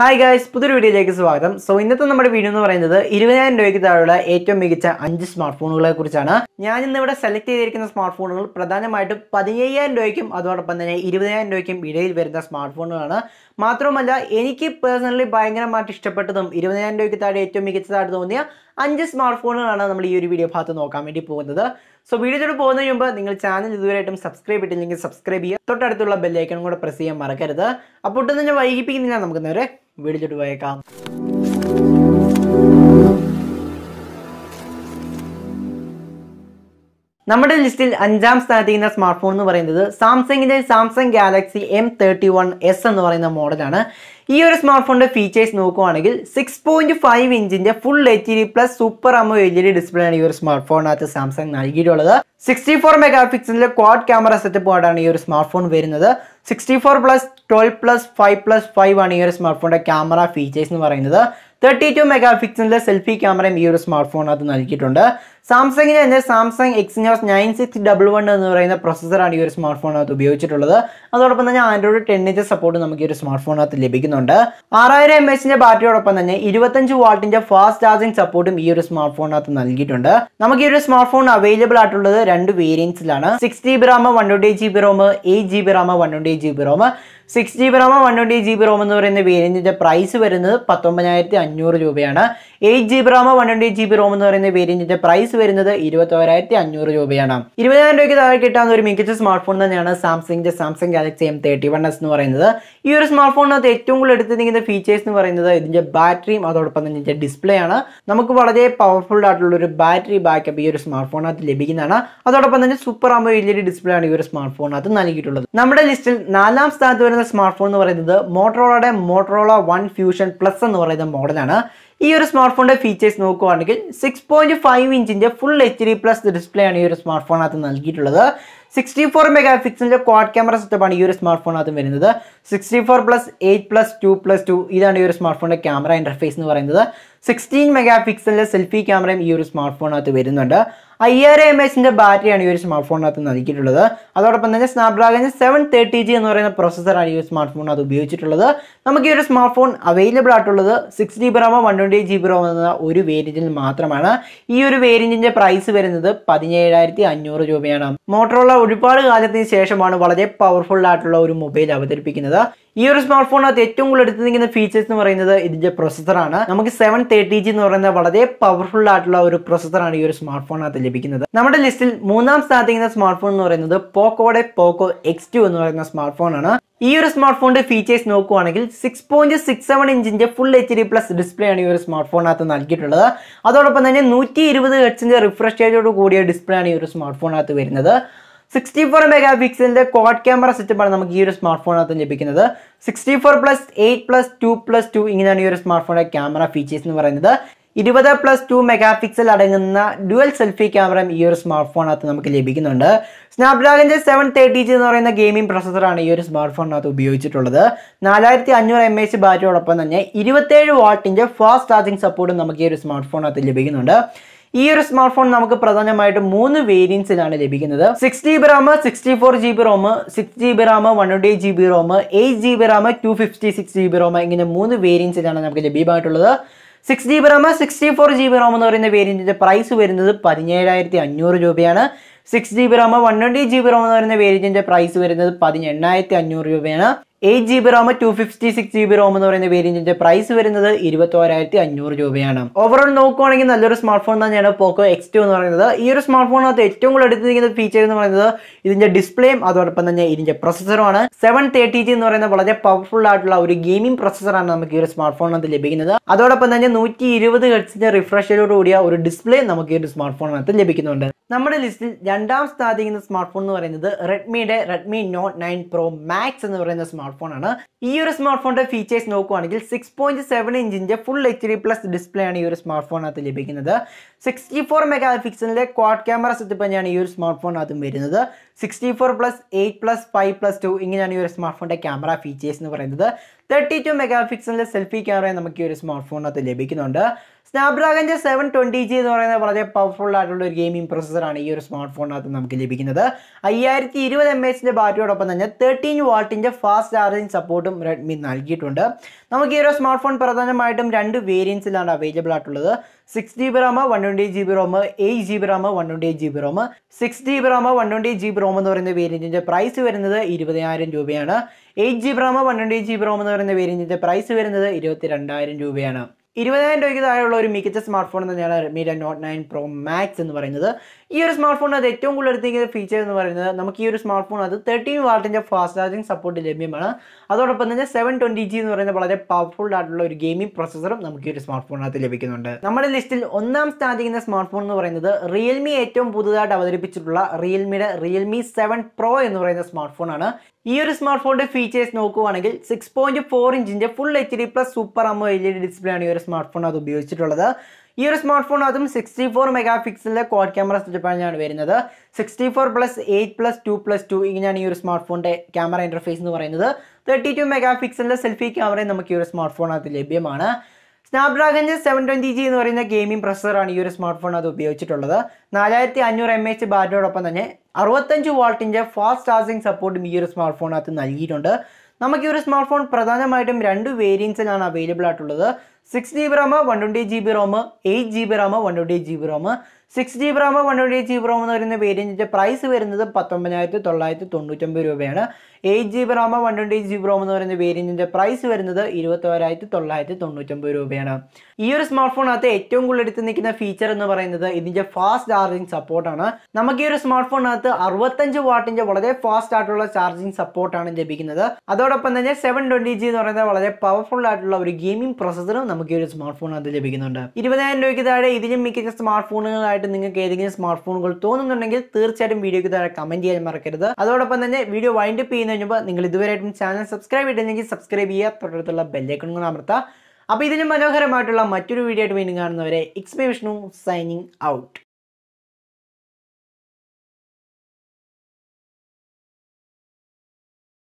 hi guys പുതിയൊരു വീഡിയോയിലേക്ക് സ്വാഗതം സോ ഇന്നത്തെ നമ്മുടെ വീഡിയോ എന്ന് പറയുന്നത് ഇരുപതിനായിരം രൂപയ്ക്ക് താഴെയുള്ള ഏറ്റവും മികച്ച അഞ്ച് സ്മാർട്ട് ഫോണുകളെ കുറിച്ചാണ് ഞാൻ ഇന്ന് ഇവിടെ സെലക്ട് ചെയ്തിരിക്കുന്ന സ്മാർട്ട് ഫോണുകൾ പ്രധാനമായിട്ടും പതിനയ്യായിരം രൂപയ്ക്കും അതോടൊപ്പം തന്നെ ഇരുപതിനായിരം രൂപയ്ക്കും ഇടയിൽ വരുന്ന സ്മാർട്ട് ഫോണുകളാണ് മാത്രമല്ല എനിക്ക് പേഴ്സണലി ഭയങ്കരമായിട്ട് ഇഷ്ടപ്പെട്ടതും ഇരുപതിനായിരം രൂപയ്ക്ക് താഴെ ഏറ്റവും മികച്ചതായിട്ട് തോന്നിയ അഞ്ച് സ്മാർട്ട് ഫോണുകളാണ് നമ്മൾ ഈ ഒരു വീഡിയോ ഭാഗത്ത് നോക്കാൻ വേണ്ടി പോകുന്നത് സോ വീഡിയോയിലോട്ട് പോകുന്നതിന് മുമ്പ് നിങ്ങൾ ചാനൽ ഇതുവരെയായിട്ടും സബ്സ്ക്രൈബ് ചെയ്തില്ലെങ്കിൽ സബ്സ്ക്രൈബ് ചെയ്യുക തൊട്ടടുത്തുള്ള ബെല്ലൈക്കൺ കൂടെ പ്രസ് ചെയ്യാൻ മറക്കരുത് അപ്പോൾ ഒട്ടും തന്നെ വൈകിപ്പിക്കുന്നില്ല നമുക്ക് നേരെ വീഡിയോയിലോട്ട് പോയേക്കാം നമ്മുടെ ലിസ്റ്റിൽ അഞ്ചാം സ്ഥാനത്തിരിക്കുന്ന സ്മാർട്ട് ഫോൺ എന്ന് പറയുന്നത് സാംസങ്ങിൻ്റെ Samsung Galaxy M thirty one S എന്ന് പറയുന്ന മോഡലാണ് ഈ ഒരു സ്മാർട്ട് ഫോണിൻ്റെ ഫീച്ചേഴ്സ് നോക്കുവാണെങ്കിൽ സിക്സ് പോയിൻറ്റ് ഫൈവ് ഇഞ്ചിൻ്റെ full H D plus super L E D display ആണ് ഈ ഒരു സ്മാർട്ട് ഫോണിനകത്ത് സാംസങ് നൽകിയിട്ടുള്ളത് സിക്സ്റ്റി ഫോർ മെഗാ പിക്സലിൻ്റെ ക്വാഡ് ക്യാമറ സെറ്റപ്പ് ആണ് ഈ ഒരു സ്മാർട്ട് ഫോൺ വരുന്നത് sixty four plus twelve plus five plus five ആണ് ഈ ഒരു സ്മാർട്ട് ഫോണിൻ്റെ ക്യാമറ ഫീച്ചേഴ്സ് എന്ന് പറയുന്നത് തേർട്ടി ടു മെഗാ പിക്സലിൻ്റെ സെൽഫി ക്യാമറയും ഈ ഒരു സ്മാർട്ട് ഫോണിനകത്ത് നൽകിയിട്ടുണ്ട് സാംസങ്ങിന് തന്നെ Samsung Exynos nine six double one എന്ന് പറയുന്ന പ്രൊസസ്സറാണ് ഈ ഒരു സ്മാർട്ട് ഫോണിനകത്ത് ഉപയോഗിച്ചിട്ടുള്ളത് അതോടൊപ്പം തന്നെ ആൻഡ്രോയിഡ് ടെന്നിൻ്റെ സപ്പോർട്ട് നമുക്ക് ഈ ഒരു സ്മാർട്ട് ഫോണിനകത്ത് ലഭിക്കുന്നുണ്ട് ആറായിരം എം എച്ചിന്റെ ബാറ്ററിയോടൊപ്പം തന്നെ ഇരുപത്തഞ്ച് വാട്ടിൻ്റെ ഫാസ്റ്റ് ചാർജിംഗ് സപ്പോർട്ടും ഈ ഒരു സ്മാർട്ട് ഫോണിനകത്ത് നൽകിയിട്ടുണ്ട് നമുക്ക് ഈ ഒരു സ്മാർട്ട് ഫോൺ അവൈലബിൾ ആയിട്ടുള്ളത് രണ്ട് വേരിയൻസിലാണ് six G B RAM one twenty G B ROM eight G B RAM one twenty G B ROM six G B RAM one twenty G B ROM എന്ന് പറയുന്ന വേരിയന്റിന്റെ പ്രൈസ് വരുന്നത് പത്തൊമ്പതിനായിരത്തി അഞ്ഞൂറ് രൂപയാണ് eight G B RAM one twenty G B ROM എന്ന് പറയുന്ന വേരിയന്റിന്റെ പ്രൈസ് വരുന്നത് ഇരുപത്തോരായിരത്തി അഞ്ഞൂറ് രൂപയാണ് ഇരുപതിനായിരം രൂപയ്ക്ക് താഴെ കിട്ടാവുന്ന ഒരു മികച്ച സ്മാർട്ട് ഫോൺ തന്നെയാണ് സാംസങ്ങിന്റെ Samsung Galaxy M thirty one S എന്ന് പറയുന്നത് ഈ ഒരു സ്മാർട്ട് ഫോണിനകത്ത് ഏറ്റവും കൂടുതൽ എടുത്തിരിക്കുന്ന ഫീച്ചേഴ്സ് എന്ന് പറയുന്നത് ഇതിന്റെ ബാറ്ററിയും അതോടൊപ്പം തന്നെ ഇതിന്റെ ഡിസ്പ്ലേ ആണ് നമുക്ക് വളരെ പവർഫുൾ ആയിട്ടുള്ള ഒരു ബാറ്ററി ബാക്കപ്പ് ഈ ഒരു സ്മാർട്ട് ഫോണിനകത്ത് ലഭിക്കുന്നതാണ് അതോടൊപ്പം തന്നെ സൂപ്പർ ആകുമ്പോൾ വലിയൊരു ഡിസ്പ്ലേ ആണ് ഈ ഒരു സ്മാർട്ട് ഫോണിനകത്ത് നൽകിയിട്ടുള്ളത് നമ്മുടെ ലിസ്റ്റിൽ നാലാം സ്ഥാനത്ത് വരുന്ന സ്മാർട്ട് ഫോൺ എന്ന് പറയുന്നത് മോട്ടറോളയുടെ മോട്ടറോള വൺ ഫ്യൂഷൻ പ്ലസ് എന്ന് പറയുന്ന മോഡലാണ് ഈ ഒരു സ്മാർട്ട് ഫോണിൻ്റെ ഫീച്ചേഴ്സ് നോക്കുകയാണെങ്കിൽ സിക്സ് പോയിൻറ്റ് ഫൈവ് ഇഞ്ചിൻ്റെ full H D plus display ആണ് ഈ ഒരു സ്മാർട്ട് ഫോണിനകത്ത് നൽകിയിട്ടുള്ളത് സിക്സ്റ്റി ഫോർ മെഗാ പിക്സലിൻ്റെ ക്വാഡ് ക്യാമറ സെറ്റപ്പാണ് ഈ ഒരു സ്മാർട്ട് ഫോണിനകത്ത് വരുന്നത് sixty four plus eight plus two plus two ഇതാണ് ഈ ഒരു സ്മാർട്ട് ഫോണിൻ്റെ ക്യാമറ ഇൻ്റർഫേസ് എന്ന് പറയുന്നത് സിക്സ്റ്റീൻ മെഗാ പിക്സലിൻ്റെ സെൽഫി ക്യാമറയും ഈ ഒരു സ്മാർട്ട് ഫോണിനകത്ത് വരുന്നുണ്ട് അയ്യായിരം എം എച്ചിൻ്റെ ബാറ്ററിയാണ് ഈ ഒരു സ്മാർട്ട് ഫോണിനകത്ത് നൽകിയിട്ടുള്ളത് അതോടൊപ്പം തന്നെ സ്നാപ്ഡ്രാഗൺ സെവൻ തേർട്ടി ജി എന്ന് പറയുന്ന പ്രോസസ്സറാണ് ഈ ഒരു സ്മാർട്ട് ഫോണിനകത്ത് ഉപയോഗിച്ചിട്ടുള്ളത് നമുക്ക് ഈ ഒരു സ്മാർട്ട് ഫോൺ അവൈലബിൾ ആയിട്ടുള്ളത് സിക്സ് ജി ബി റോമോ വൺ ട്വൻറ്റി ജി ബി റോമോ എന്ന ഒരു വേരിയന്റിൽ മാത്രമാണ് ഈ ഒരു വേരിയന്റിന്റെ പ്രൈസ് വരുന്നത് പതിനേഴായിരത്തി അഞ്ഞൂറ് രൂപയാണ് മോട്ടറുള്ള ഒരുപാട് കാലത്തിന് ശേഷമാണ് വളരെ പവർഫുൾ ആയിട്ടുള്ള ഒരു മൊബൈൽ അവതരിപ്പിക്കുന്നത് ഈ ഒരു സ്മാർട്ട് ഫോണിനകത്ത് ഏറ്റവും കൂടുതൽ എടുത്തു നിൽക്കുന്ന ഫീച്ചേഴ്സ് എന്ന് പറയുന്നത് ഇതിന്റെ പ്രൊസസ്സറാണ് നമുക്ക് സെവൻ തേർട്ടി ജി എന്ന് പറയുന്ന വളരെ പവർഫുൾ ആയിട്ടുള്ള ഒരു പ്രൊസസ്സറാണ് ഈ ഒരു സ്മാർട്ട് ഫോണിനകത്ത് ലഭിക്കുന്നത് നമ്മുടെ ലിസ്റ്റിൽ മൂന്നാം സ്ഥാനത്തിരിക്കുന്ന സ്മാർട്ട് ഫോൺ എന്ന് പറയുന്നത് പോക്കോടെ പോക്കോ എക്സ് ടു എന്ന് പറയുന്ന സ്മാർട്ട് ആണ് ഈ ഒരു സ്മാർട്ട് ഫോണിന്റെ ഫീച്ചേഴ്സ് നോക്കുവാണെങ്കിൽ സിക്സ് പോയിന്റ് സിക്സ് സെവൻ ഇഞ്ചിന്റെ full H D plus display ആണ് ഈ ഒരു സ്മാർട്ട് ഫോണിനകത്ത് നൽകിയിട്ടുള്ളത് അതോടൊപ്പം തന്നെ നൂറ്റി ഇരുപത് ഹെഡ്സിന്റെ റിഫ്രഷ് റേറ്റോട് കൂടിയ ഡിസ്പ്ലേ ആണ് ഈ ഒരു സ്മാർട്ട് ഫോണിനകത്ത് വരുന്നത് സിക്സ്റ്റി ഫോർ മെഗാ പിക്സലിന്റെ കോഡ് ക്യാമറ ആണ് നമുക്ക് ഈ ഒരു സ്മാർട്ട് ഫോണിനകത്ത് ലഭിക്കുന്നത് sixty four plus eight plus two plus two ഇങ്ങനെയാണ് ഈ ഒരു സ്മാർട്ട് ഫോണിന്റെ ക്യാമറ ഫീച്ചേഴ്സ് എന്ന് പറയുന്നത് ഇരുപത് പ്ലസ് ടു മെഗാ പിക്സൽ അടങ്ങുന്ന ഡുവൽ സെൽഫി ക്യാമറയും ഈ ഒരു സ്മാർട്ട് ഫോണിനകത്ത് നമുക്ക് ലഭിക്കുന്നുണ്ട് സ്നാപ്ഡ്രാഗൻ്റെ സെവൻ തേർട്ടി ജി എന്ന് പറയുന്ന ഗെയിമിംഗ് പ്രോസസ്സറാണ് ഈ ഒരു സ്മാർട്ട് ഫോണിനകത്ത് ഉപയോഗിച്ചിട്ടുള്ളത് നാലായിരത്തി അഞ്ഞൂറ് എം എച്ച് ബാറ്ററിയോടൊപ്പം തന്നെ ഇരുപത്തേഴ് വാട്ടിൻ്റെ ഫാസ്റ്റ് ചാർജിങ് സപ്പോർട്ടും നമുക്ക് ഈ ഒരു സ്മാർട്ട് ഫോണിനകത്ത് ലഭിക്കുന്നുണ്ട് ഈ ഒരു സ്മാർട്ട് ഫോൺ നമുക്ക് പ്രധാനമായിട്ടും മൂന്ന് വേരിയൻസിലാണ് ലഭിക്കുന്നത് six G B RAM sixty four G B ROM six G B RAM one twenty eight G B ROM eight G B RAM two fifty six G B ROM ഇങ്ങനെ മൂന്ന് വേരിയൻസിലാണ് നമുക്ക് ലഭ്യമായിട്ടുള്ളത് six G B ROM sixty four G B ROM എന്ന് പറയുന്ന വേരിയൻറ്റിൻ്റെ price വരുന്നത് പതിനേഴായിരത്തി അഞ്ഞൂറ് രൂപയാണ് six G B ROM one twenty G B ROM എന്ന് പറയുന്ന വേരിയൻറ്റിൻ്റെ പ്രൈസ് വരുന്നത് പതിനെണ്ണായിരത്തി അഞ്ഞൂറ് രൂപയാണ് eight G B ROM two fifty six G B ROM എന്ന് പറയുന്ന വേരിയന്റിന്റെ പ്രൈസ് വരുന്നത് ഇരുപത്തോരായിരത്തി അഞ്ഞൂറ് രൂപയാണ് ഓവറോൾ നോക്കുവാണെങ്കിൽ നല്ലൊരു സ്മാർട്ട് ഫോൺ തന്നെയാണ് പോക്കോ എക്സ് ടു എന്ന് പറയുന്നത് ഈ ഒരു സ്മാർട്ട് ഫോണിനകത്ത് ഏറ്റവും കൂടുതൽ എടുത്തിരിക്കുന്ന ഫീച്ചർ എന്ന് പറയുന്നത് ഇതിന്റെ ഡിസ്പ്ലേയും അതോടൊപ്പം തന്നെ ഇതിന്റെ പ്രൊസസ്സറുമാണ് സെവൻ തേർട്ടി ജി എന്ന് പറയുന്ന വളരെ പവർഫുൾ ആയിട്ടുള്ള ഒരു ഗെയിമിംഗ് പ്രൊസസ്സറാണ് നമുക്ക് ഈ ഒരു സ്മാർട്ട് ഫോണിനകത്ത് ലഭിക്കുന്നത് അതോടൊപ്പം തന്നെ നൂറ്റി ഇരുപത് ഹെഡ്സിന്റെ റിഫ്രഷറോടുകൂടിയ ഒരു ഡിസ്പ്ലേ നമുക്ക് ഈ ഒരു സ്മാർട്ട് ഫോണിനകത്ത് ലഭിക്കുന്നുണ്ട് നമ്മുടെ ലിസ്റ്റിൽ രണ്ടാം സ്ഥാപിക്കുന്ന സ്മാർട്ട് ഫോൺ എന്ന് പറയുന്നത് റെഡ്മിയുടെ Redmi note nine pro max എന്ന് പറയുന്ന സ്മാർട്ട് ആണ് ഈ ഒരു സ്മാർട്ട് ഫോണിന്റെ ഫീച്ചേഴ്സ് നോക്കുകയാണെങ്കിൽ സിക്സ് പോയിന്റ് സെവൻ ഇഞ്ചിന്റെ full H D plus display ആണ് ഈ ഒരു സ്മാർട്ട് ഫോണിനകത്ത് ലഭിക്കുന്നത് സിക്സ്റ്റി ഫോർ മെഗാ പിക്സലിന്റെ ക്വാഡ് ക്യാമറ സെറ്റപ്പ് തന്നെയാണ് ഈ ഒരു സ്മാർട്ട് ഫോണിനകത്തും വരുന്നത് sixty four plus eight plus five plus two ഇങ്ങനെയാണ് ഈ ഒരു സ്മാർട്ട് ഫോണിന്റെ ക്യാമറ ഫീച്ചേഴ്സ് എന്ന് പറയുന്നത് തേർട്ടി ടു മെഗാ പിക്സലിന്റെ സെൽഫി ക്യാമറ നമുക്ക് ഈ ഒരു സ്മാർട്ട് ഫോണിനകത്ത് ലഭിക്കുന്നുണ്ട് സ്നാപ്ഡ്രാഗൻ്റെ സെവൻ ട്വൻറ്റി ജി എന്ന് പറയുന്നത് വളരെ പവർഫുൾ ആയിട്ടുള്ള ഒരു ഗെയിമിംഗ് പ്രൊസസ്സറാണ് ഈ ഒരു സ്മാർട്ട് ഫോണിനകത്ത് നമുക്ക് ലഭിക്കുന്നത് അയ്യായിരത്തി ഇരുപത് എം എച്ചിൻ്റെ ബാറ്ററിയോടൊപ്പം തന്നെ തേർട്ടീൻ വാട്ടിൻ്റെ ഫാസ്റ്റ് ചാർജിങ് സപ്പോർട്ടും റെഡ്മി നൽകിയിട്ടുണ്ട് നമുക്ക് ഈ ഒരു സ്മാർട്ട് ഫോൺ പ്രധാനമായിട്ടും രണ്ട് വേരിയൻസിലാണ് അവൈലബിൾ ആയിട്ടുള്ളത് six G B ROM one twenty G B ROM eight G B ROM one twenty eight G B ROM six G B ROM one twenty G B റോമെന്ന് പറയുന്ന വേരിയൻറ്റിൻ്റെ പ്രൈസ് വരുന്നത് ഇരുപതിനായിരം രൂപയാണ് eight G B ROM one twenty G B റോമെന്ന് പറയുന്ന വേരിയൻറ്റിൻ്റെ price വരുന്നത് ഇരുപത്തി രണ്ടായിരം രൂപയാണ് ഇരുപതിനായിരം രൂപയ്ക്ക് താഴെയുള്ള ഒരു മികച്ച സ്മാർട്ട് ഫോൺ തന്നെയാണ് Redmi note nine pro max എന്ന് പറയുന്നത് ഈ ഒരു സ്മാർട്ട് ഫോൺ അത് ഏറ്റവും കൂടുതൽ എടുത്തിരിക്കുന്ന ഫീച്ചർ എന്ന് പറയുന്നത് നമുക്ക് ഈ ഒരു സ്മാർട്ട് ഫോൺ അത് തേർട്ടീൻ വാർട്ടിൻ്റെ ഫാസ്റ്റ് ചാർജിങ് സപ്പോർട്ട് ലഭ്യമാണ് അതോടൊപ്പം തന്നെ സെവൻ ട്വൻറ്റി ജി എന്ന് പറയുന്ന വളരെ പവർഫുൾ ആയിട്ടുള്ള ഒരു ഗെയിമിംഗ് പ്രോസസറും നമുക്ക് ഈ ഒരു സ്മാർട്ട് ഫോണിനകത്ത് ലഭിക്കുന്നുണ്ട് നമ്മുടെ ലിസ്റ്റിൽ ഒന്നാം സ്ഥാനത്തിരിക്കുന്ന സ്മാർട്ട് ഫോൺ എന്ന് പറയുന്നത് റിയൽമി ഏറ്റവും പുതുതായിട്ട് അവതരിപ്പിച്ചിട്ടുള്ള റിയൽമിയുടെ റിയൽമി സെവൻ പ്രോ എന്ന് പറയുന്ന സ്മാർട്ട് ഫോണാണ് ഈ ഒരു സ്മാർട്ട് ഫോണിന്റെ ഫീച്ചേഴ്സ് നോക്കുകയാണെങ്കിൽ സിക്സ് പോയിന്റ് ഫോർ ഇഞ്ചിന്റെ full H D plus super അമ്മ എൽ ഇ ഡി ഡിസ്പ്ലേ ആണ് ഈ ഒരു സ്മാർട്ട് ഫോൺ അത് ഉപയോഗിച്ചിട്ടുള്ളത് ഈ ഒരു സ്മാർട്ട് ഫോൺ അതും സിക്സ്റ്റി ഫോർ മെഗാ പിക്സലിലെ കോഡ് ക്യാമറ സെറ്റപ്പാണ് വരുന്നത് sixty four plus eight plus two plus two ഇങ്ങനെയാണ് ഈ ഒരു സ്മാർട്ട് ഫോണിന്റെ ക്യാമറ ഇന്റർഫേസ് എന്ന് പറയുന്നത് തേർട്ടി ടു മെഗാ പിക്സലിലെ സെൽഫി ക്യാമറയും നമുക്ക് ഈ ഒരു സ്മാർട്ട് അത് ലഭ്യമാണ് സ്നാപ്ഡ്രാഗൻ്റെ സെവൻ ട്വൻറ്റി ജി എന്ന് പറയുന്ന ഗെയിമിംഗ് പ്രൊസസ്സറാണ് ഈ ഒരു സ്മാർട്ട് ഫോൺ അത് ഉപയോഗിച്ചിട്ടുള്ളത് നാലായിരത്തി അഞ്ഞൂറ് എം എച്ച് ബാറ്ററിയോടൊപ്പം തന്നെ അറുപത്തഞ്ച് വാൾട്ടിൻ്റെ ഫാസ്റ്റ് ചാർജിങ് സപ്പോർട്ടും ഈ ഒരു സ്മാർട്ട് ഫോണിനകത്ത് നൽകിയിട്ടുണ്ട് നമുക്ക് ഈ ഒരു സ്മാർട്ട് ഫോൺ പ്രധാനമായിട്ടും രണ്ട് വേരിയൻസിലാണ് അവൈലബിൾ ആയിട്ടുള്ളത് six G B ROM one twenty G B ROM eight G B ROM one twenty G B ROM six G B ROM one twenty G B ROM എന്ന് പറയുന്ന വേരിയൻറ്റിൻ്റെ പ്രൈസ് വരുന്നത് പത്തൊമ്പതിനായിരത്തി തൊള്ളായിരത്തി തൊണ്ണൂറ്റൊമ്പത് രൂപയാണ് eight G B RAM one twenty G B ROM എന്ന് പറയുന്ന വേരിയൻറ്റിൻ്റെ പ്രൈസ് വരുന്നത് ഇരുപത്തോരായിരത്തി തൊള്ളായിരത്തി തൊണ്ണൂറ്റൊമ്പത് രൂപയാണ് ഈ ഒരു സ്മാർട്ട് ഫോണിനകത്ത് ഏറ്റവും കൂടുതൽ എടുത്ത് നിൽക്കുന്ന ഫീച്ചർ എന്ന് പറയുന്നത് ഇതിൻ്റെ ഫാസ്റ്റ് ചാർജിങ് സപ്പോർട്ടാണ് നമുക്ക് ഈ ഒരു സ്മാർട്ട് ഫോണിനകത്ത് അറുപത്തഞ്ച് വാട്ടിൻ്റെ വളരെ ഫാസ്റ്റ് ആയിട്ടുള്ള ചാർജിങ് സപ്പോർട്ടാണ് ലഭിക്കുന്നത് അതോടൊപ്പം തന്നെ സെവൻ ട്വൻറ്റി ജി എന്ന് പറയുന്നത് വളരെ പവർഫുൾ ആയിട്ടുള്ള ഒരു ഗെയിമിംഗ് പ്രോസസ്സറും നമുക്ക് ഈ ഒരു സ്മാർട്ട് അത് ലഭിക്കുന്നുണ്ട് ഇരുപതിനായിരം രൂപയ്ക്ക് താഴെ ഇതിലും മികച്ച സ്മാർട്ട് ഫോണുകളായിട്ട് നിങ്ങൾക്ക് ഏതെങ്കിലും സ്മാർട്ട് ഫോണുകൾ തോന്നുന്നുണ്ടെങ്കിൽ തീർച്ചയായിട്ടും വീഡിയോക്ക് താഴെ കമന്റ് ചെയ്യാൻ മറക്കരുത് അതോടൊപ്പം തന്നെ വീഡിയോ അപ്പ് ചെയ്യുന്നതിന് മുമ്പ് നിങ്ങൾ ഇതുവരെയായിട്ടും ചാനൽ സബ്സ്ക്രൈബ് ചെയ്തില്ലെങ്കിൽ സബ്സ്ക്രൈബ് ചെയ്യുക തൊട്ടടുത്തുള്ള ബെല്ലൈക്കൺ കൂടെ അപ്പൊ അപ്പോൾ ഇതിന് മനോഹരമായിട്ടുള്ള മറ്റൊരു വീഡിയോ ആയിട്ട് വീണ്ടും കാണുന്നവരെ ഇക്സ്മി വിഷ്ണു സൈനിങ് ഔട്ട്